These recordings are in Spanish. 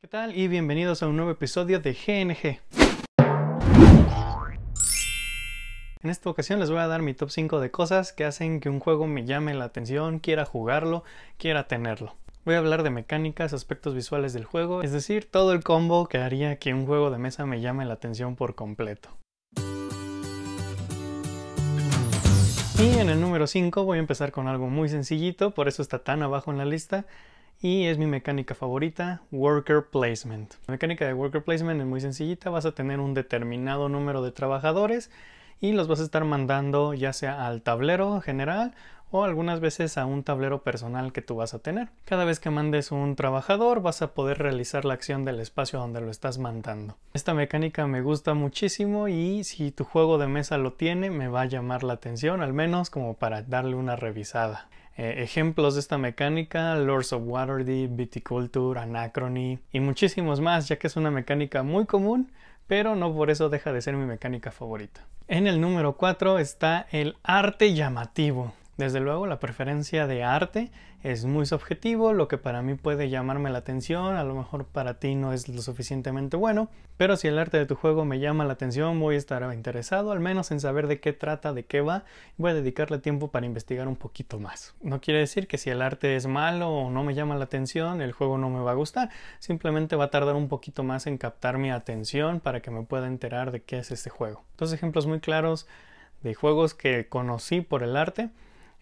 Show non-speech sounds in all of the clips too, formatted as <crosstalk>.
¿Qué tal? Y bienvenidos a un nuevo episodio de GNG. En esta ocasión les voy a dar mi top 5 de cosas que hacen que un juego me llame la atención, quiera jugarlo, quiera tenerlo. Voy a hablar de mecánicas, aspectos visuales del juego, es decir, todo el combo que haría que un juego de mesa me llame la atención por completo. Y en el número 5 voy a empezar con algo muy sencillito, por eso está tan abajo en la lista, y es mi mecánica favorita, Worker Placement. La mecánica de Worker Placement es muy sencillita, vas a tener un determinado número de trabajadores y los vas a estar mandando ya sea al tablero general o algunas veces a un tablero personal que tú vas a tener. Cada vez que mandes un trabajador vas a poder realizar la acción del espacio donde lo estás mandando. Esta mecánica me gusta muchísimo y si tu juego de mesa lo tiene me va a llamar la atención, al menos como para darle una revisada. Eh, ejemplos de esta mecánica, Lords of Waterdeep, Viticulture, Anachrony y muchísimos más, ya que es una mecánica muy común, pero no por eso deja de ser mi mecánica favorita. En el número 4 está el arte llamativo. Desde luego, la preferencia de arte es muy subjetivo, lo que para mí puede llamarme la atención, a lo mejor para ti no es lo suficientemente bueno, pero si el arte de tu juego me llama la atención, voy a estar interesado, al menos en saber de qué trata, de qué va, voy a dedicarle tiempo para investigar un poquito más. No quiere decir que si el arte es malo o no me llama la atención, el juego no me va a gustar, simplemente va a tardar un poquito más en captar mi atención para que me pueda enterar de qué es este juego. Dos ejemplos muy claros de juegos que conocí por el arte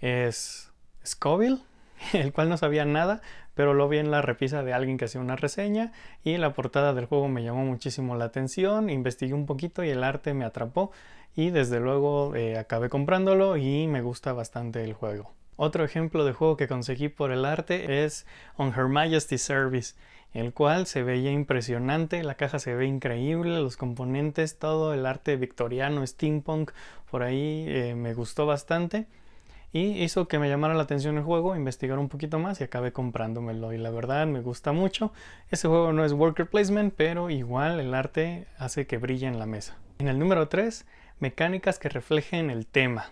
es Scoville, <laughs> el cual no sabía nada, pero lo vi en la repisa de alguien que hacía una reseña y la portada del juego me llamó muchísimo la atención, investigué un poquito y el arte me atrapó y desde luego eh, acabé comprándolo y me gusta bastante el juego. Otro ejemplo de juego que conseguí por el arte es On Her Majesty's Service, el cual se veía impresionante, la caja se ve increíble, los componentes, todo el arte victoriano, steampunk, por ahí eh, me gustó bastante y hizo que me llamara la atención el juego, investigar un poquito más y acabé comprándomelo y la verdad me gusta mucho. Ese juego no es worker placement, pero igual el arte hace que brille en la mesa. En el número 3, mecánicas que reflejen el tema.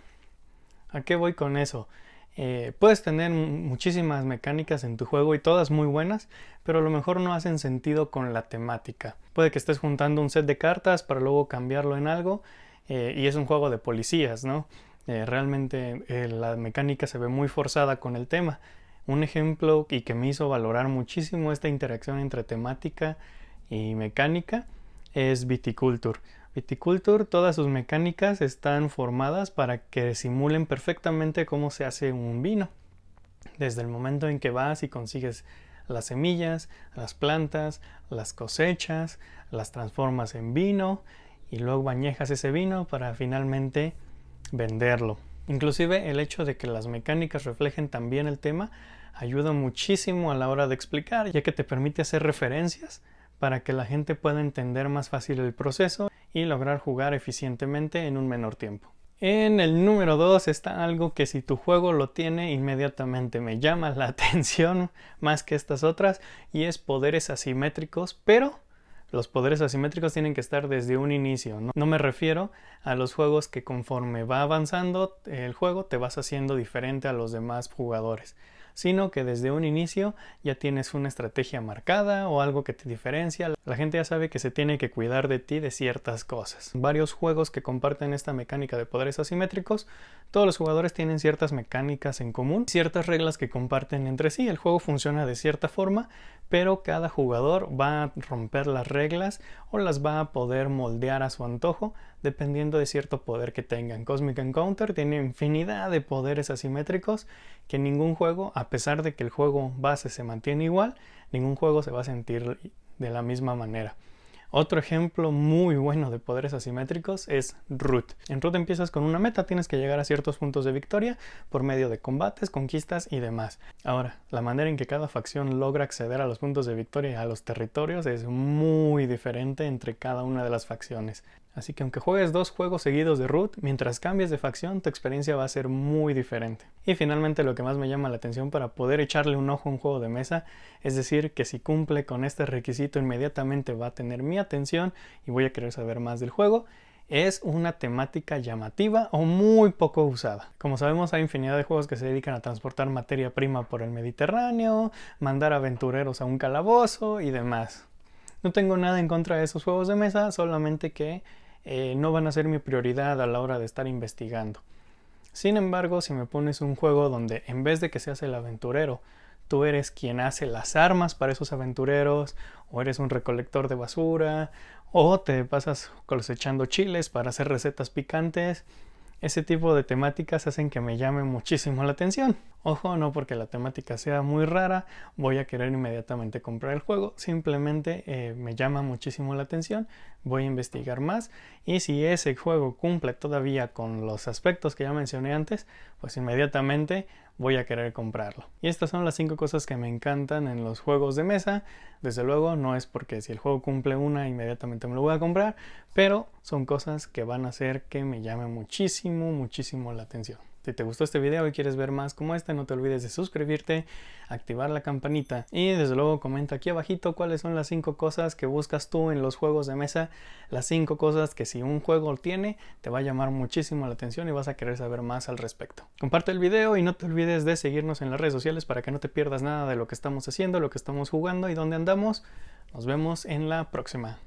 ¿A qué voy con eso? Eh, puedes tener muchísimas mecánicas en tu juego y todas muy buenas, pero a lo mejor no hacen sentido con la temática. Puede que estés juntando un set de cartas para luego cambiarlo en algo eh, y es un juego de policías, ¿no? Eh, realmente eh, la mecánica se ve muy forzada con el tema. Un ejemplo y que me hizo valorar muchísimo esta interacción entre temática y mecánica es Viticulture. Viticulture, todas sus mecánicas están formadas para que simulen perfectamente cómo se hace un vino. Desde el momento en que vas y consigues las semillas, las plantas, las cosechas, las transformas en vino y luego bañejas ese vino para finalmente venderlo. Inclusive el hecho de que las mecánicas reflejen también el tema ayuda muchísimo a la hora de explicar, ya que te permite hacer referencias para que la gente pueda entender más fácil el proceso y lograr jugar eficientemente en un menor tiempo. En el número 2 está algo que si tu juego lo tiene inmediatamente me llama la <laughs> atención más que estas otras y es poderes asimétricos, pero los poderes asimétricos tienen que estar desde un inicio. ¿no? me refiero a los juegos que conforme va avanzando el juego te vas haciendo diferente a los demás jugadores sino que desde un inicio ya tienes una estrategia marcada o algo que te diferencia. La gente ya sabe que se tiene que cuidar de ti de ciertas cosas. Varios juegos que comparten esta mecánica de poderes asimétricos, todos los jugadores tienen ciertas mecánicas en común, ciertas reglas que comparten entre sí. El juego funciona de cierta forma, pero cada jugador va a romper las reglas o las va a poder moldear a su antojo dependiendo de cierto poder que tengan. Cosmic Encounter tiene infinidad de poderes asimétricos que ningún juego a pesar de que el juego base se mantiene igual, ningún juego se va a sentir de la misma manera. Otro ejemplo muy bueno de poderes asimétricos es Root. En Root empiezas con una meta, tienes que llegar a ciertos puntos de victoria por medio de combates, conquistas y demás. Ahora, la manera en que cada facción logra acceder a los puntos de victoria y a los territorios es muy diferente entre cada una de las facciones. Así que aunque juegues dos juegos seguidos de root, mientras cambies de facción tu experiencia va a ser muy diferente. Y finalmente lo que más me llama la atención para poder echarle un ojo a un juego de mesa, es decir, que si cumple con este requisito inmediatamente va a tener mi atención y voy a querer saber más del juego, es una temática llamativa o muy poco usada. Como sabemos hay infinidad de juegos que se dedican a transportar materia prima por el Mediterráneo, mandar aventureros a un calabozo y demás. No tengo nada en contra de esos juegos de mesa, solamente que eh, no van a ser mi prioridad a la hora de estar investigando. Sin embargo, si me pones un juego donde en vez de que seas el aventurero, tú eres quien hace las armas para esos aventureros, o eres un recolector de basura, o te pasas cosechando chiles para hacer recetas picantes, ese tipo de temáticas hacen que me llame muchísimo la atención. Ojo, no porque la temática sea muy rara, voy a querer inmediatamente comprar el juego, simplemente eh, me llama muchísimo la atención, voy a investigar más y si ese juego cumple todavía con los aspectos que ya mencioné antes, pues inmediatamente voy a querer comprarlo. Y estas son las cinco cosas que me encantan en los juegos de mesa. Desde luego no es porque si el juego cumple una inmediatamente me lo voy a comprar, pero son cosas que van a hacer que me llame muchísimo, muchísimo la atención. Si te gustó este video y quieres ver más como este, no te olvides de suscribirte, activar la campanita y desde luego comenta aquí abajito cuáles son las 5 cosas que buscas tú en los juegos de mesa, las 5 cosas que si un juego tiene te va a llamar muchísimo la atención y vas a querer saber más al respecto. Comparte el video y no te olvides de seguirnos en las redes sociales para que no te pierdas nada de lo que estamos haciendo, lo que estamos jugando y dónde andamos. Nos vemos en la próxima.